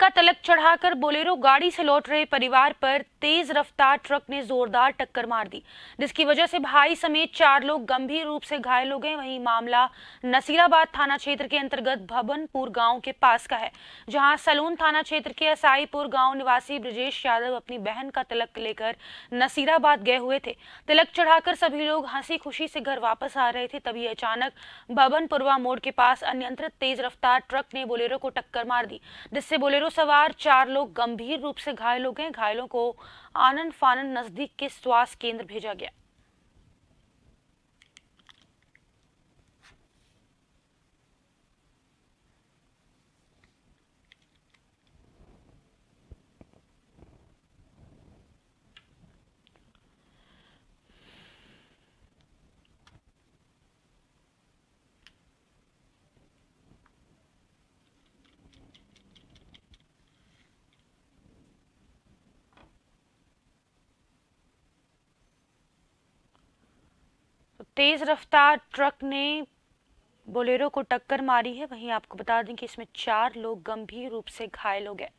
का तलक चढ़ाकर बोलेरो गाड़ी से लौट रहे परिवार पर तेज रफ्तार ट्रक ने जोरदार टक्कर मार दी जिसकी वजह से भाई समेत चार लोग गंभीर रूप से घायल हो गए वहीं मामला नसीराबाद थाना क्षेत्र के अंतर्गत भवनपुर गांव के पास का है जहां सलून थाना क्षेत्र के असाईपुर गांव निवासी ब्रजेश यादव अपनी बहन का तलक लेकर नसीराबाद गए हुए थे तिलक चढ़ाकर सभी लोग हंसी खुशी से घर वापस आ रहे थे तभी अचानक भवनपुरवा मोड़ के पास अनियंत्रित तेज रफ्तार ट्रक ने बोलेरो को टक्कर मार दी जिससे बोलेरो बोलेरो सवार चार लोग गंभीर रूप से घायल हो गए घायलों को आनंद फानंद नजदीक के स्वास्थ्य केंद्र भेजा गया तेज़ रफ्तार ट्रक ने बोलेरो को टक्कर मारी है वहीं आपको बता दें कि इसमें चार लोग गंभीर रूप से घायल हो गए